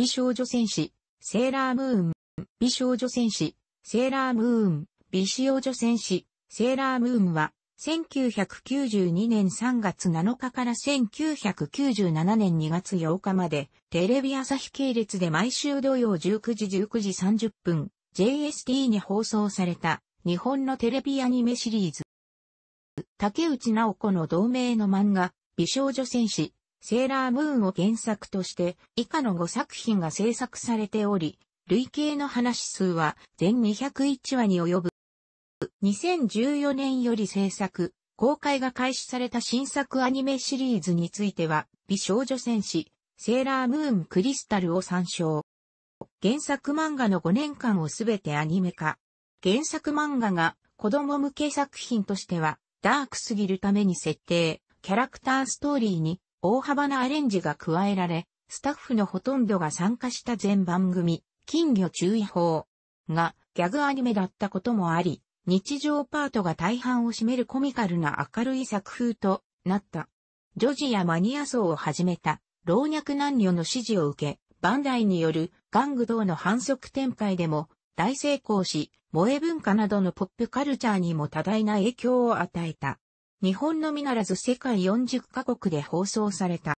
美少女戦士、セーラームーン。美少女戦士、セーラームーン。美少女戦士、セーラームーンは、1992年3月7日から1997年2月8日まで、テレビ朝日系列で毎週土曜19時19時30分、JST に放送された、日本のテレビアニメシリーズ。竹内直子の同名の漫画、美少女戦士、セーラームーンを原作として以下の5作品が制作されており、累計の話数は全201話に及ぶ。2014年より制作、公開が開始された新作アニメシリーズについては、美少女戦士、セーラームーンクリスタルを参照。原作漫画の5年間をすべてアニメ化。原作漫画が子供向け作品としては、ダークすぎるために設定、キャラクターストーリーに大幅なアレンジが加えられ、スタッフのほとんどが参加した全番組、金魚注意報がギャグアニメだったこともあり、日常パートが大半を占めるコミカルな明るい作風となった。女児やマニア層を始めた老若男女の支持を受け、バンダイによるガングドウの反則展開でも大成功し、萌え文化などのポップカルチャーにも多大な影響を与えた。日本のみならず世界40カ国で放送された。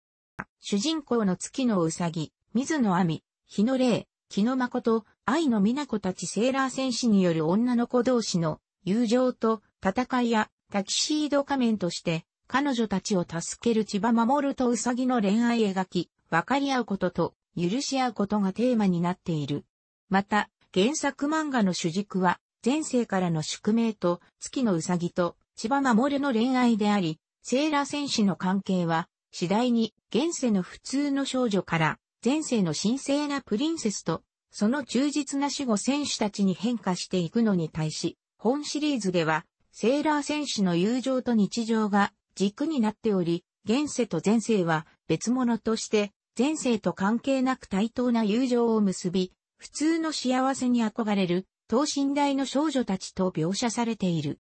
主人公の月のうさぎ、水の亜美、日の霊、木の誠、愛の美奈子たちセーラー戦士による女の子同士の友情と戦いやタキシード仮面として彼女たちを助ける千葉守とうさぎの恋愛描き、分かり合うことと許し合うことがテーマになっている。また、原作漫画の主軸は前世からの宿命と月のうさぎと千葉守の恋愛であり、セーラ戦士の関係は、次第に現世の普通の少女から、前世の神聖なプリンセスと、その忠実な死後戦士たちに変化していくのに対し、本シリーズでは、セーラー戦士の友情と日常が軸になっており、現世と前世は別物として、前世と関係なく対等な友情を結び、普通の幸せに憧れる、等身大の少女たちと描写されている。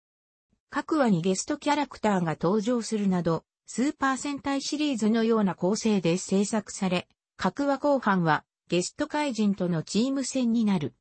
各話にゲストキャラクターが登場するなど、スーパー戦隊シリーズのような構成で制作され、各話後半はゲスト怪人とのチーム戦になる。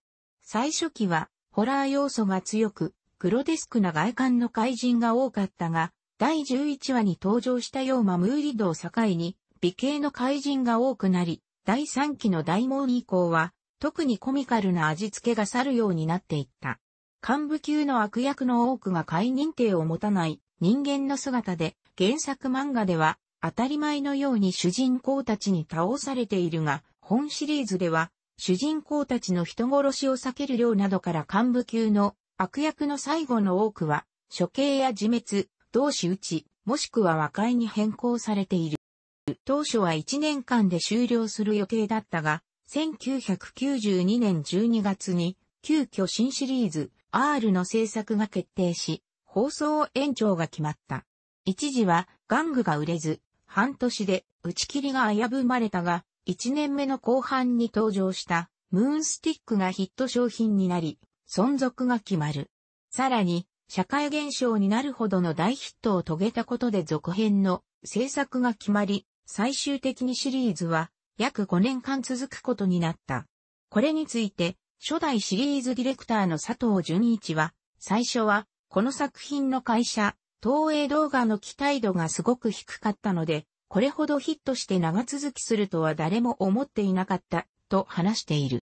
最初期はホラー要素が強く、グロデスクな外観の怪人が多かったが、第11話に登場したようマムーリドを境に、美形の怪人が多くなり、第3期の大門以降は、特にコミカルな味付けが去るようになっていった。幹部級の悪役の多くが解認定を持たない人間の姿で、原作漫画では当たり前のように主人公たちに倒されているが、本シリーズでは主人公たちの人殺しを避ける量などから幹部級の悪役の最後の多くは、処刑や自滅、同士打ち、もしくは和解に変更されている。当初は1年間で終了する予定だったが、1992年12月に、急遽新シリーズ、R の制作が決定し、放送延長が決まった。一時は、玩具が売れず、半年で打ち切りが危ぶまれたが、1年目の後半に登場した、ムーンスティックがヒット商品になり、存続が決まる。さらに、社会現象になるほどの大ヒットを遂げたことで続編の制作が決まり、最終的にシリーズは約5年間続くことになった。これについて、初代シリーズディレクターの佐藤淳一は、最初は、この作品の会社、東映動画の期待度がすごく低かったので、これほどヒットして長続きするとは誰も思っていなかった、と話している。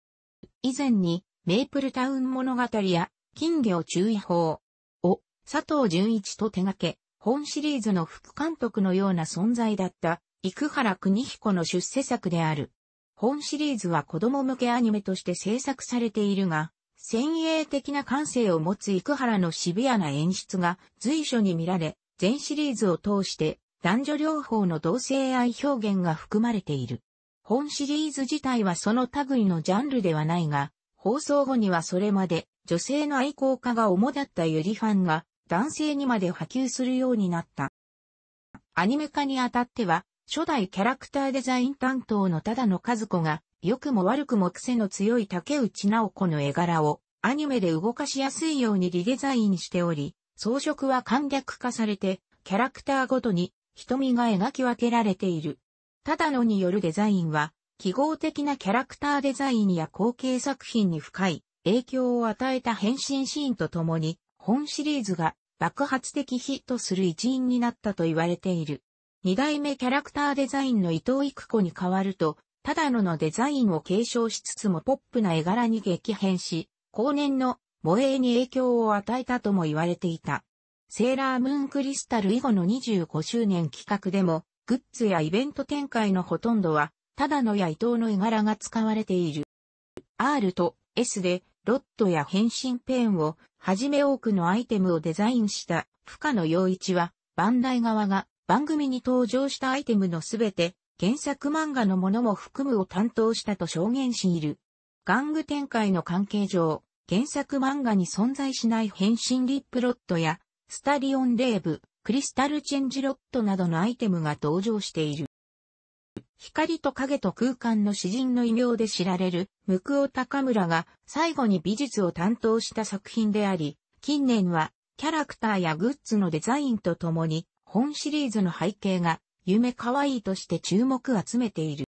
以前に、メイプルタウン物語や、金魚注意報を佐藤淳一と手掛け、本シリーズの副監督のような存在だった、生原邦彦の出世作である。本シリーズは子供向けアニメとして制作されているが、先鋭的な感性を持つ幾原のシビアな演出が随所に見られ、全シリーズを通して男女両方の同性愛表現が含まれている。本シリーズ自体はその類のジャンルではないが、放送後にはそれまで女性の愛好家が主だったユリファンが男性にまで波及するようになった。アニメ化にあたっては、初代キャラクターデザイン担当のただの和子が、良くも悪くも癖の強い竹内直子の絵柄をアニメで動かしやすいようにリデザインしており、装飾は簡略化されて、キャラクターごとに瞳が描き分けられている。ただのによるデザインは、記号的なキャラクターデザインや後継作品に深い影響を与えた変身シーンとともに、本シリーズが爆発的ヒットする一因になったと言われている。二代目キャラクターデザインの伊藤育子に代わると、ただののデザインを継承しつつもポップな絵柄に激変し、後年の萌えに影響を与えたとも言われていた。セーラームーンクリスタル以後の25周年企画でも、グッズやイベント展開のほとんどは、ただのや伊藤の絵柄が使われている。R と S で、ロットや変身ペンを、はじめ多くのアイテムをデザインした、深野洋一は、バンダイ側が番組に登場したアイテムのすべて、原作漫画のものも含むを担当したと証言している。玩具展開の関係上、原作漫画に存在しない変身リップロットや、スタリオンレーブ、クリスタルチェンジロットなどのアイテムが登場している。光と影と空間の詩人の異名で知られる、ムクオタカムラが最後に美術を担当した作品であり、近年はキャラクターやグッズのデザインとともに本シリーズの背景が、夢可愛いとして注目を集めている。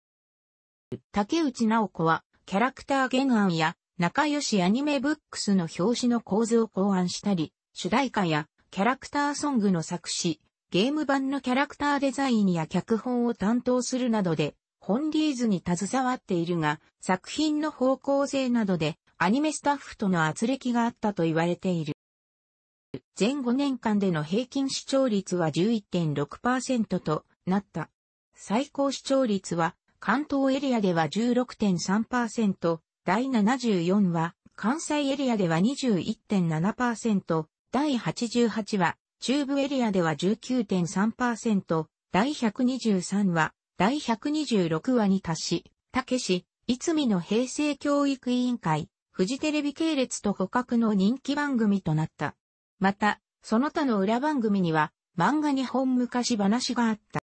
竹内直子は、キャラクター原案や、仲良しアニメブックスの表紙の構図を考案したり、主題歌やキャラクターソングの作詞、ゲーム版のキャラクターデザインや脚本を担当するなどで、本リーズに携わっているが、作品の方向性などでアニメスタッフとの圧力があったと言われている。全5年間での平均視聴率は11.6%となった。最高視聴率は関東エリアでは16.3%、第74は関西エリアでは21.7%、第88は中部エリアでは19.3%、第123は第126話に達し、たけし、いつみの平成教育委員会、フジテレビ系列と互角の人気番組となった。また、その他の裏番組には、漫画日本昔話があった。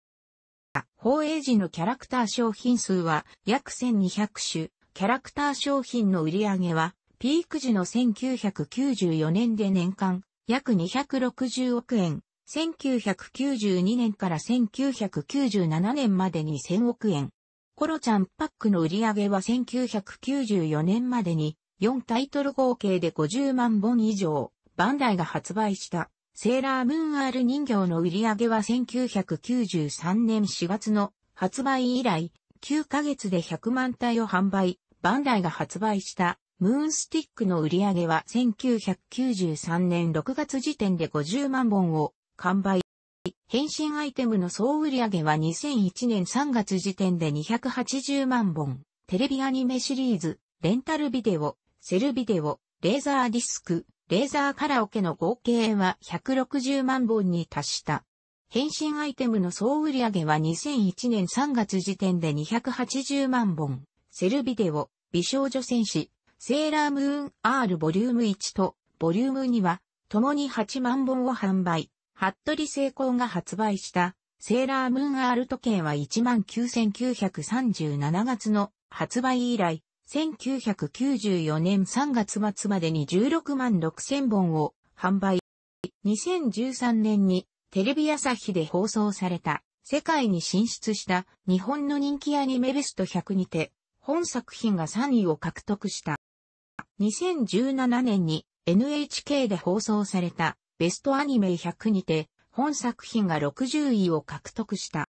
放映時のキャラクター商品数は約1200種、キャラクター商品の売り上げは、ピーク時の1994年で年間約260億円、1992年から1997年までに1000億円。コロちゃんパックの売り上げは1994年までに4タイトル合計で50万本以上。バンダイが発売したセーラームーン R 人形の売り上げは1993年4月の発売以来9ヶ月で100万体を販売。バンダイが発売したムーンスティックの売り上げは1993年6月時点で50万本を完売。変身アイテムの総売り上げは2001年3月時点で280万本。テレビアニメシリーズ、レンタルビデオ、セルビデオ、レーザーディスク、レーザーカラオケの合計は160万本に達した。返信アイテムの総売上は2001年3月時点で280万本。セルビデオ、美少女戦士、セーラームーン R ボリューム1とボリューム2は、共に8万本を販売。服部成功が発売した、セーラームーン R 時計は19,937月の発売以来、1994年3月末までに16万6000本を販売。2013年にテレビ朝日で放送された世界に進出した日本の人気アニメベスト100にて本作品が3位を獲得した。2017年に NHK で放送されたベストアニメ100にて本作品が60位を獲得した。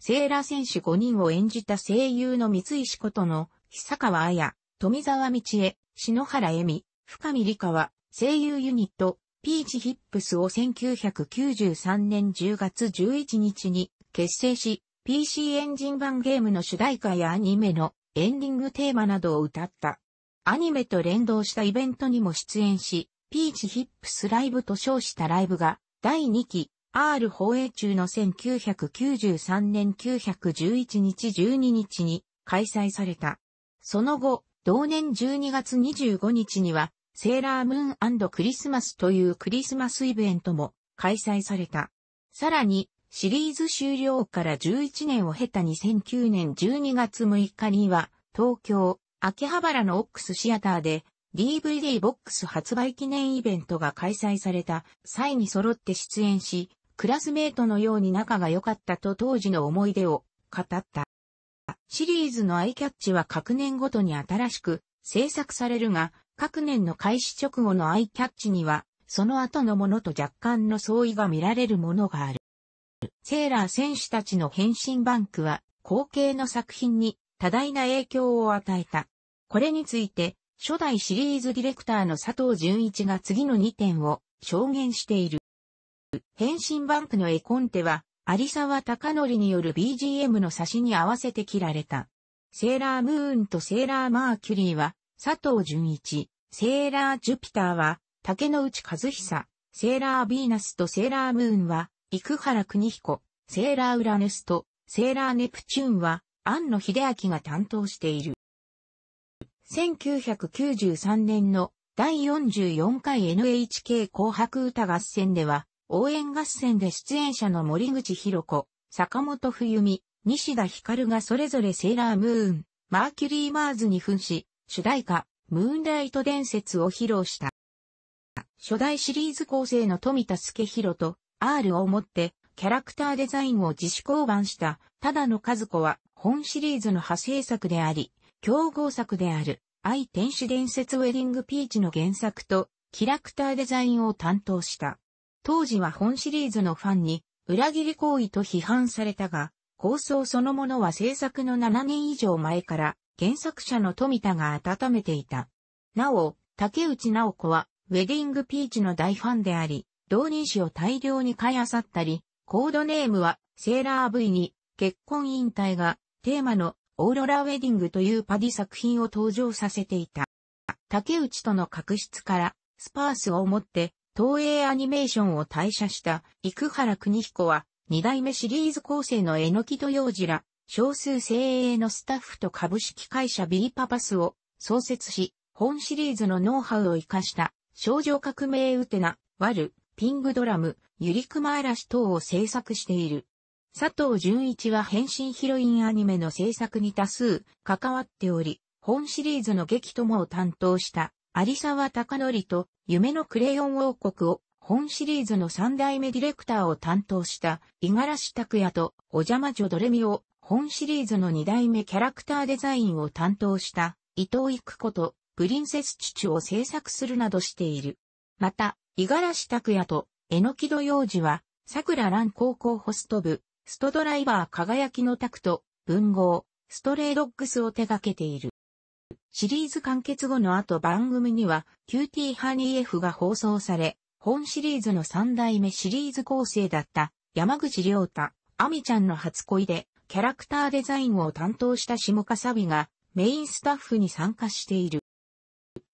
セーラー選手5人を演じた声優の三石ことの久川綾、富沢道恵、篠原恵美、深見理香は、声優ユニット、ピーチヒップスを1993年10月11日に結成し、PC エンジン版ゲームの主題歌やアニメのエンディングテーマなどを歌った。アニメと連動したイベントにも出演し、ピーチヒップスライブと称したライブが、第2期 R 放映中の1993年911日12日に開催された。その後、同年12月25日には、セーラームーンクリスマスというクリスマスイベントも開催された。さらに、シリーズ終了から11年を経た2009年12月6日には、東京、秋葉原のオックスシアターで、DVD ボックス発売記念イベントが開催された際に揃って出演し、クラスメートのように仲が良かったと当時の思い出を語った。シリーズのアイキャッチは各年ごとに新しく制作されるが、各年の開始直後のアイキャッチには、その後のものと若干の相違が見られるものがある。セーラー選手たちの変身バンクは、後継の作品に多大な影響を与えた。これについて、初代シリーズディレクターの佐藤淳一が次の2点を証言している。変身バンクの絵コンテは、有沢隆則による BGM の差しに合わせて切られた。セーラームーンとセーラーマーキュリーは、佐藤淳一、セーラージュピターは、竹之内和久、セーラービーナスとセーラームーンは、生原邦彦、セーラーウラネスと、セーラーネプチューンは、庵野秀明が担当している。1993年の第44回 NHK 紅白歌合戦では、応援合戦で出演者の森口博子、坂本冬美、西田光がそれぞれセーラームーン、マーキュリーマーズに扮し、主題歌、ムーンライト伝説を披露した。初代シリーズ構成の富田助弘と R をもってキャラクターデザインを自主降板したただの和子は本シリーズの派生作であり、競合作である愛天使伝説ウェディングピーチの原作とキャラクターデザインを担当した。当時は本シリーズのファンに裏切り行為と批判されたが、構想そのものは制作の7年以上前から原作者の富田が温めていた。なお、竹内直子はウェディングピーチの大ファンであり、同人誌を大量に買い漁ったり、コードネームはセーラー V に結婚引退がテーマのオーロラウェディングというパディ作品を登場させていた。竹内との確執からスパースを持って東映アニメーションを退社した生原邦彦は、二代目シリーズ構成のえのきとようじら、少数精鋭のスタッフと株式会社ビーパパスを創設し、本シリーズのノウハウを活かした少女革命ウテナ、ワル、ピングドラム、ユリクマ嵐等を制作している。佐藤淳一は変身ヒロインアニメの制作に多数関わっており、本シリーズの劇ともを担当した有沢隆則と夢のクレヨン王国を本シリーズの3代目ディレクターを担当した五十嵐拓也とお邪魔女ドレミを本シリーズの2代目キャラクターデザインを担当した伊藤育子とプリンセス父を制作するなどしている。また、五十嵐拓也と榎のきど洋二は桜蘭高校ホスト部、ストドライバー輝きのタクト、文豪、ストレイドッグスを手掛けている。シリーズ完結後の後番組には、キューティーハニー F が放送され、本シリーズの三代目シリーズ構成だった山口良太、アミちゃんの初恋で、キャラクターデザインを担当した下笠美がメインスタッフに参加している。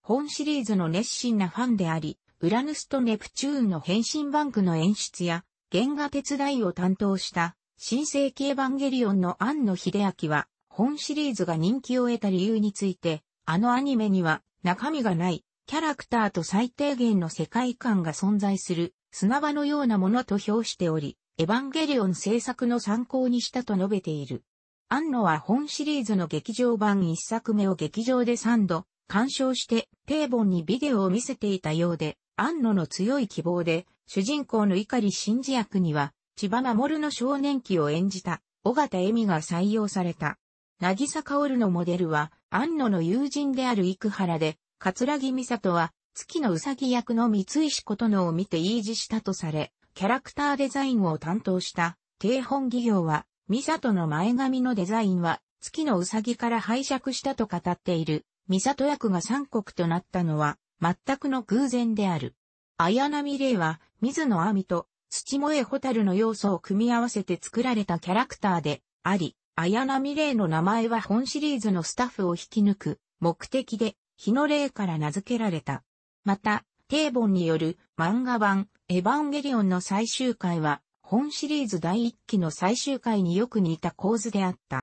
本シリーズの熱心なファンであり、ウラヌスとネプチューンの変身バンクの演出や、原画手伝いを担当した、新世紀エヴァンゲリオンの庵野秀明は、本シリーズが人気を得た理由について、あのアニメには中身がない、キャラクターと最低限の世界観が存在する、砂場のようなものと評しており、エヴァンゲリオン制作の参考にしたと述べている。アンノは本シリーズの劇場版1作目を劇場で3度、鑑賞して、テーボンにビデオを見せていたようで、アンノの強い希望で、主人公のり真治役には、千葉守の少年期を演じた、尾形恵美が採用された。なぎさかおるのモデルは、安野の友人である生原で、桂木美里は、月のうさぎ役の三石琴乃を見て維持したとされ、キャラクターデザインを担当した、定本企業は、美里の前髪のデザインは、月のうさぎから拝借したと語っている、美里役が三国となったのは、全くの偶然である。綾波霊は、水野亜美と、土萌え蛍の要素を組み合わせて作られたキャラクターで、あり、綾波霊の名前は本シリーズのスタッフを引き抜く目的で日の霊から名付けられた。また、テーボンによる漫画版エヴァンゲリオンの最終回は本シリーズ第1期の最終回によく似た構図であった。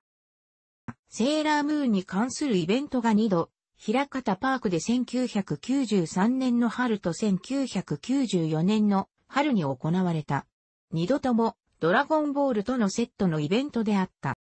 セーラームーンに関するイベントが2度、平方パークで1993年の春と1994年の春に行われた。2度ともドラゴンボールとのセットのイベントであった。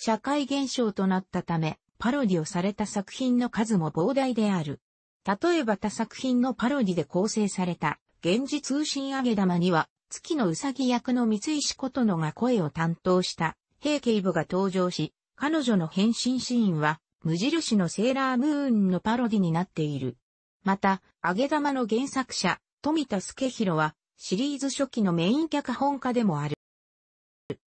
社会現象となったため、パロディをされた作品の数も膨大である。例えば他作品のパロディで構成された、現実通信上げ玉には、月のうさぎ役の三石琴乃が声を担当した、平警部が登場し、彼女の変身シーンは、無印のセーラームーンのパロディになっている。また、揚げ玉の原作者、富田助弘は、シリーズ初期のメイン脚本家でもある。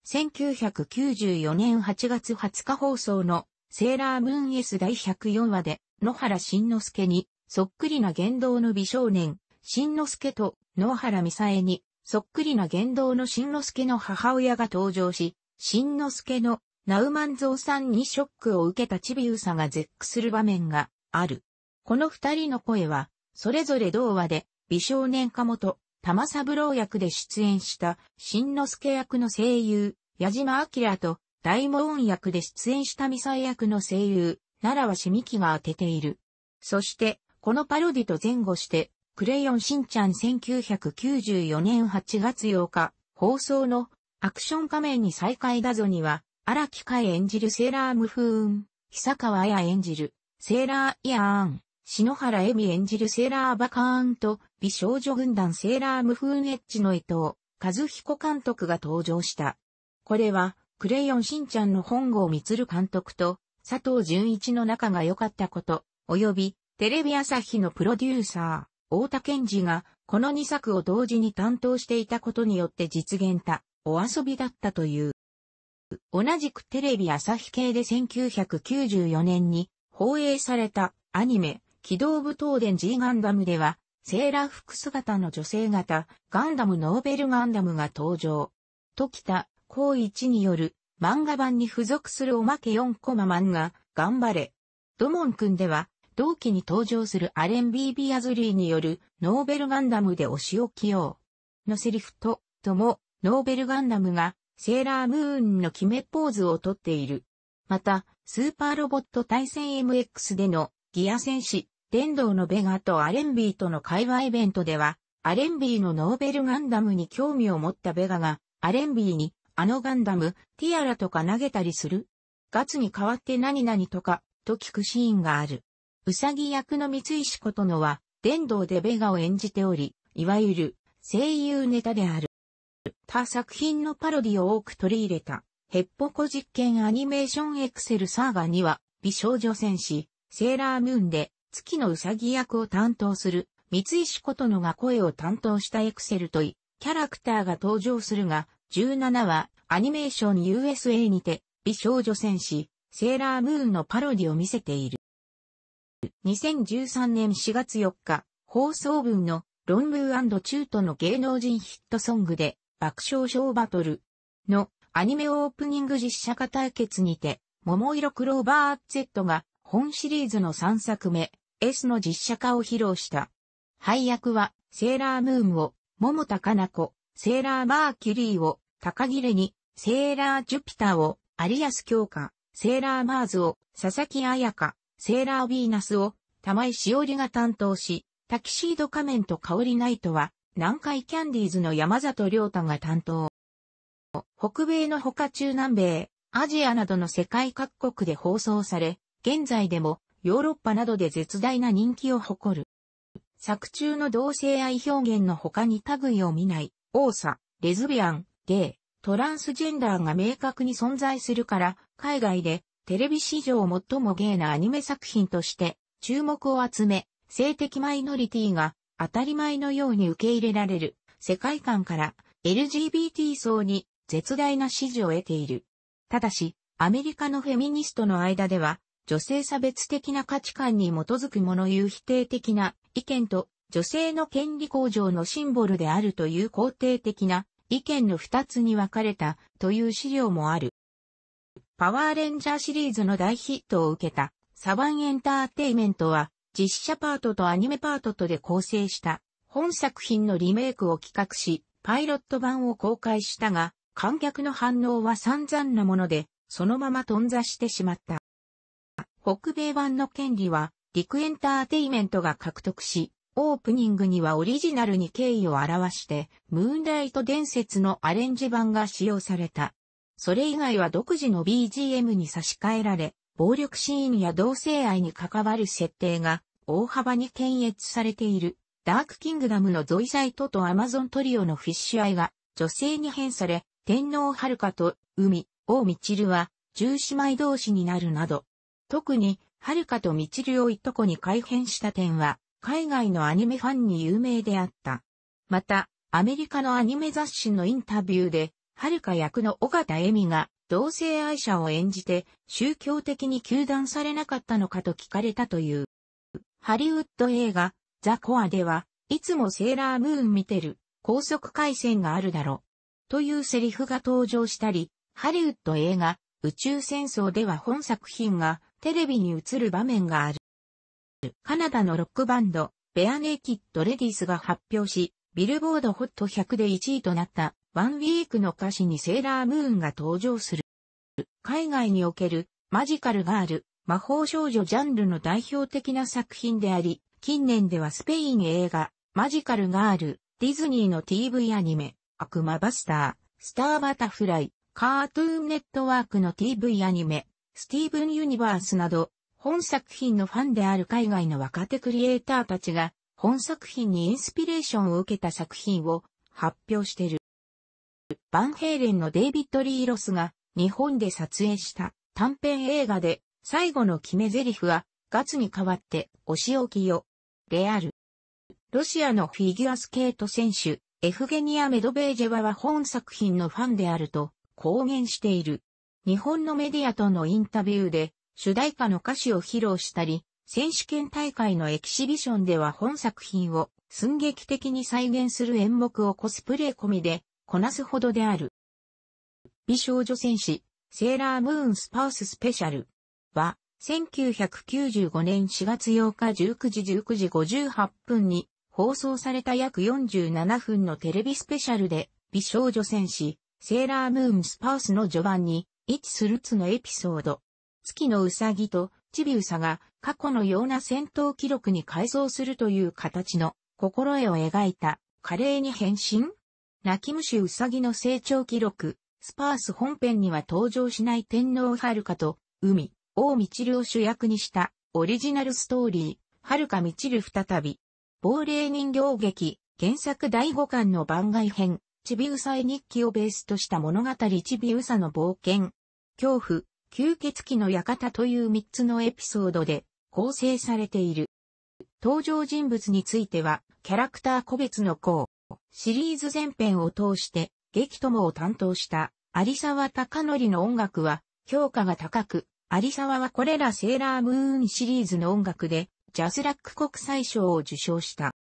1994年8月20日放送のセーラームーン S 第104話で野原慎之介にそっくりな言動の美少年慎之介と野原美沙恵にそっくりな言動の慎之介の母親が登場し、慎之介のナウマンゾウさんにショックを受けたチビウサが絶句する場面がある。この二人の声は、それぞれ同話で、美少年かもと、玉三郎役で出演した、新之助役の声優、矢島明と、大門役で出演したミサイ役の声優、奈良はしみきが当てている。そして、このパロディと前後して、クレヨンしんちゃん1994年8月8日、放送の、アクション仮面に再会だぞには、荒木海演じるセーラームフーン、久川や演じる、セーラーイヤーン、篠原恵美演じるセーラーバカーンと美少女軍団セーラームフーンエッジの伊藤和彦監督が登場した。これは、クレヨンしんちゃんの本郷光監督と佐藤淳一の仲が良かったこと、及びテレビ朝日のプロデューサー、大田健二がこの2作を同時に担当していたことによって実現たお遊びだったという。同じくテレビ朝日系で1994年に放映されたアニメ機動部東電 G ガンダムでは、セーラー服姿の女性型、ガンダムノーベルガンダムが登場。時田、光一による、漫画版に付属するおまけ4コマ漫画、頑張れ。ドモン君では、同期に登場するアレン・ビービアズリーによる、ノーベルガンダムでお仕置きよう。のセリフと、とも、ノーベルガンダムが、セーラームーンの決めポーズをとっている。また、スーパーロボット対戦 MX での、ギア戦士、伝道のベガとアレンビーとの会話イベントでは、アレンビーのノーベルガンダムに興味を持ったベガが、アレンビーに、あのガンダム、ティアラとか投げたりするガツに代わって何々とか、と聞くシーンがある。うさぎ役の三石ことのは、伝道でベガを演じており、いわゆる、声優ネタである。他作品のパロディを多く取り入れた、ヘッポコ実験アニメーションエクセルサーガには、美少女戦士、セーラームーンで、月のうさぎ役を担当する、三石琴乃が声を担当したエクセルとい、キャラクターが登場するが、17話、アニメーション USA にて、美少女戦士、セーラームーンのパロディを見せている。2013年4月4日、放送分のロングー中途の芸能人ヒットソングで爆笑ショーバトルのアニメオープニング実写化対決にて、桃色クローバー Z が本シリーズの3作目、S の実写化を披露した。配役は、セーラームーンを、桃田かな子、セーラーマーキュリーを、高切れに、セーラージュピターを、有安京香、セーラーマーズを、佐々木彩香、セーラーヴィーナスを、玉井しおりが担当し、タキシード仮面と香りナイトは、南海キャンディーズの山里亮太が担当。北米のほか中南米、アジアなどの世界各国で放送され、現在でもヨーロッパなどで絶大な人気を誇る。作中の同性愛表現の他に類を見ない、多さ、レズビアン、ゲイ、トランスジェンダーが明確に存在するから、海外でテレビ史上最もゲイなアニメ作品として注目を集め、性的マイノリティが当たり前のように受け入れられる世界観から LGBT 層に絶大な支持を得ている。ただし、アメリカのフェミニストの間では女性差別的な価値観に基づくものいう否定的な意見と、女性の権利向上のシンボルであるという肯定的な意見の二つに分かれたという資料もある。パワーレンジャーシリーズの大ヒットを受けたサバンエンターテイメントは実写パートとアニメパートとで構成した本作品のリメイクを企画し、パイロット版を公開したが、観客の反応は散々なもので、そのまま頓挫してしまった。北米版の権利は、リクエンターテイメントが獲得し、オープニングにはオリジナルに敬意を表して、ムーンライト伝説のアレンジ版が使用された。それ以外は独自の BGM に差し替えられ、暴力シーンや同性愛に関わる設定が大幅に検閲されている。ダークキングダムのゾイザイトとアマゾントリオのフィッシュアイが女性に変され、天皇遥と海、王みちるは、十姉妹同士になるなど、特に、はるかとみちるをいとこに改変した点は、海外のアニメファンに有名であった。また、アメリカのアニメ雑誌のインタビューで、はるか役の尾形恵美が、同性愛者を演じて、宗教的に糾弾されなかったのかと聞かれたという。ハリウッド映画、ザ・コアでは、いつもセーラームーン見てる、高速回線があるだろ。というセリフが登場したり、ハリウッド映画、宇宙戦争では本作品が、テレビに映る場面がある。カナダのロックバンド、ベアネイキッドレディスが発表し、ビルボードホット100で1位となったワンウィークの歌詞にセーラームーンが登場する。海外におけるマジカルガール、魔法少女ジャンルの代表的な作品であり、近年ではスペイン映画、マジカルガール、ディズニーの TV アニメ、悪魔バスター、スターバタフライ、カートゥーンネットワークの TV アニメ、スティーブン・ユニバースなど、本作品のファンである海外の若手クリエイターたちが、本作品にインスピレーションを受けた作品を発表してる。バンヘイレンのデイビッド・リーロスが日本で撮影した短編映画で最後の決め台詞はガツに代わってお仕置きよ。レアル。ロシアのフィギュアスケート選手エフゲニア・メドベージェワは本作品のファンであると公言している。日本のメディアとのインタビューで主題歌の歌詞を披露したり、選手権大会のエキシビションでは本作品を寸劇的に再現する演目をコスプレ込みでこなすほどである。美少女戦士、セーラームーンスパウススペシャルは、1995年4月8日19時19時58分に放送された約47分のテレビスペシャルで、美少女戦士、セーラームーンスパウスの序盤に、位置すルツのエピソード。月のうさぎとチビウサが過去のような戦闘記録に改造するという形の心得を描いた華麗に変身泣き虫うさぎの成長記録、スパース本編には登場しない天皇遥かと海、王みちるを主役にしたオリジナルストーリー、遥かみちる再び、亡霊人形劇、原作第5巻の番外編、ちびうさ絵日記をベースとした物語ちびうさの冒険、恐怖、吸血鬼の館という3つのエピソードで構成されている。登場人物については、キャラクター個別の項、シリーズ全編を通して、激友を担当した、有沢隆則の音楽は、評価が高く、有沢はこれらセーラームーンシリーズの音楽で、ジャスラック国際賞を受賞した。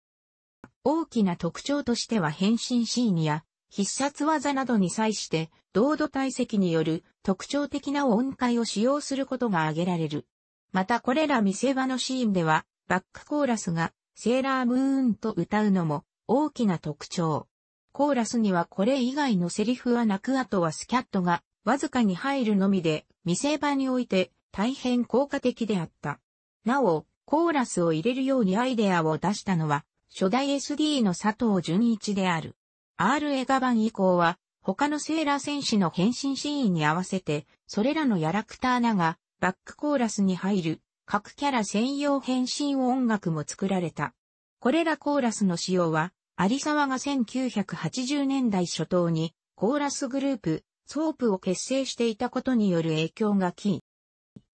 大きな特徴としては変身シーンや、必殺技などに際して、道土体積による特徴的な音階を使用することが挙げられる。またこれら見せ場のシーンでは、バックコーラスがセーラームーンと歌うのも大きな特徴。コーラスにはこれ以外のセリフはなくあとはスキャットがわずかに入るのみで見せ場において大変効果的であった。なお、コーラスを入れるようにアイデアを出したのは初代 SD の佐藤淳一である。R 映画版以降は、他のセーラー戦士の変身シーンに合わせて、それらのキャラクター名が、バックコーラスに入る、各キャラ専用変身音楽も作られた。これらコーラスの使用は、有沢が1980年代初頭に、コーラスグループ、ソープを結成していたことによる影響がキー。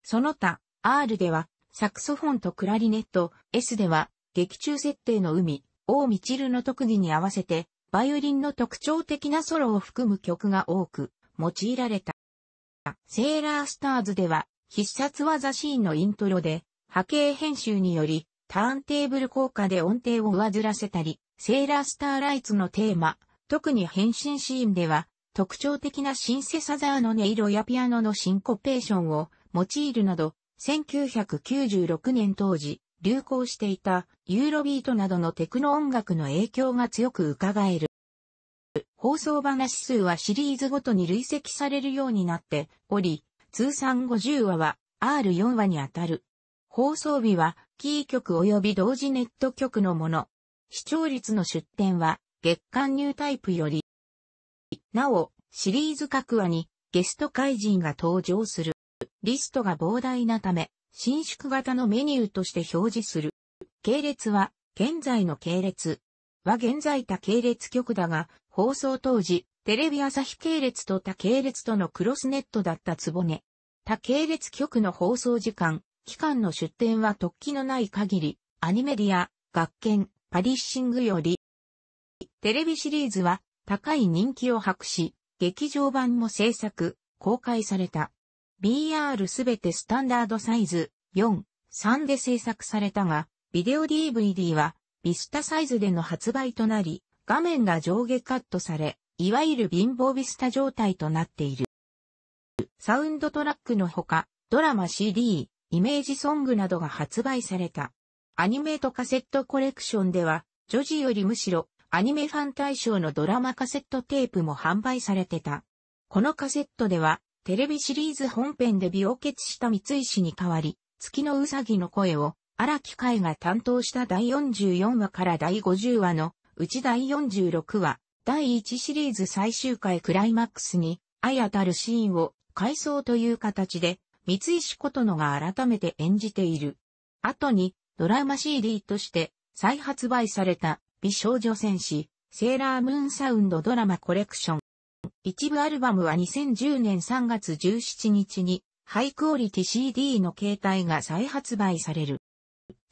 その他、R では、サクソフォンとクラリネット、S では、劇中設定の海、王ミチルの特技に合わせて、バイオリンの特徴的なソロを含む曲が多く用いられた。セーラースターズでは必殺技シーンのイントロで波形編集によりターンテーブル効果で音程を上ずらせたり、セーラースターライツのテーマ、特に変身シーンでは特徴的なシンセサザーの音色やピアノのシンコペーションを用いるなど、1996年当時、流行していたユーロビートなどのテクノ音楽の影響が強く伺える。放送話数はシリーズごとに累積されるようになっており、通算50話は R4 話にあたる。放送日はキー局及び同時ネット局のもの。視聴率の出展は月間ニュータイプより。なお、シリーズ各話にゲスト怪人が登場する。リストが膨大なため、伸縮型のメニューとして表示する。系列は、現在の系列。は現在他系列局だが、放送当時、テレビ朝日系列と他系列とのクロスネットだったつぼね。他系列局の放送時間、期間の出展は突起のない限り、アニメディア、学研、パリッシングより、テレビシリーズは高い人気を博し、劇場版も制作、公開された。BR すべてスタンダードサイズ4、3で制作されたが、ビデオ DVD はビスタサイズでの発売となり、画面が上下カットされ、いわゆる貧乏ビスタ状態となっている。サウンドトラックのほか、ドラマ CD、イメージソングなどが発売された。アニメとトカセットコレクションでは、女児よりむしろアニメファン対象のドラマカセットテープも販売されてた。このカセットでは、テレビシリーズ本編で美を決した三井氏に代わり、月のうさぎの声を荒木海が担当した第44話から第50話のうち第46話、第1シリーズ最終回クライマックスに相当たるシーンを回想という形で三井ことのが改めて演じている。後にドラマ CD として再発売された美少女戦士セーラームーンサウンドドラマコレクション一部アルバムは2010年3月17日に、ハイクオリティ CD の形態が再発売される。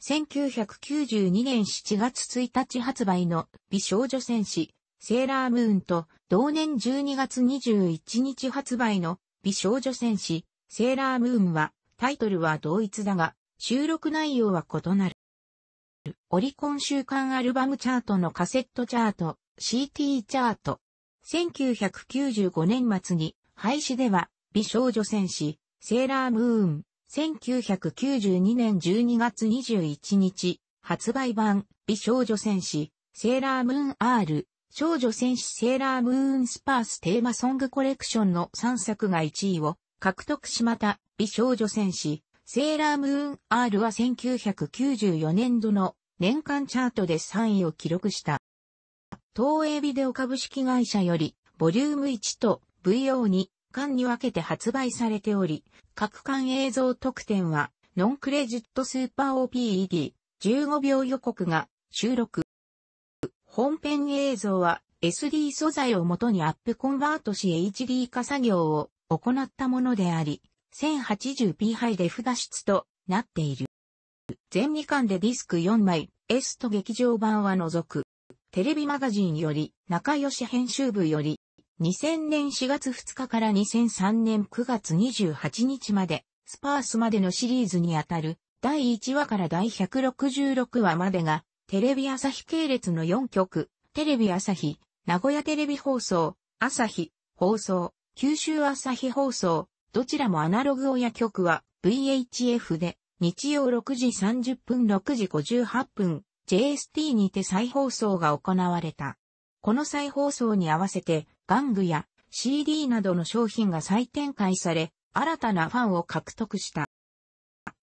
1992年7月1日発売の美少女戦士、セーラームーンと同年12月21日発売の美少女戦士、セーラームーンはタイトルは同一だが収録内容は異なる。オリコン週間アルバムチャートのカセットチャート、CT チャート、1995年末に、廃止では、美少女戦士、セーラームーン、1992年12月21日、発売版、美少女戦士、セーラームーン R、少女戦士セーラームーンスパーステーマソングコレクションの3作が1位を獲得しまた、美少女戦士、セーラームーン R は1994年度の年間チャートで3位を記録した。東映ビデオ株式会社より、ボリューム1と VO2 巻に分けて発売されており、各巻映像特典は、ノンクレジットスーパー OPED15 秒予告が収録。本編映像は SD 素材をもとにアップコンバートし HD 化作業を行ったものであり、1080p ハイでフ脱出となっている。全2巻でディスク4枚、S と劇場版は除く。テレビマガジンより、仲良し編集部より、2000年4月2日から2003年9月28日まで、スパースまでのシリーズにあたる、第1話から第166話までが、テレビ朝日系列の4局、テレビ朝日、名古屋テレビ放送、朝日、放送、九州朝日放送、どちらもアナログ親局は VHF で、日曜6時30分6時58分、JST にて再放送が行われた。この再放送に合わせて、玩具や CD などの商品が再展開され、新たなファンを獲得した。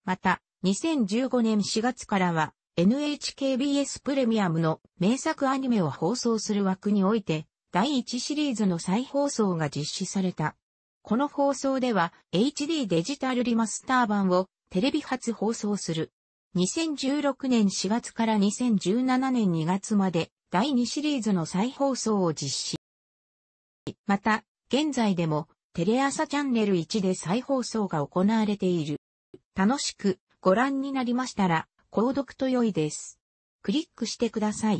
また、2015年4月からは、NHKBS プレミアムの名作アニメを放送する枠において、第1シリーズの再放送が実施された。この放送では、HD デジタルリマスター版をテレビ初放送する。2016年4月から2017年2月まで第2シリーズの再放送を実施。また、現在でもテレ朝チャンネル1で再放送が行われている。楽しくご覧になりましたら、購読と良いです。クリックしてください。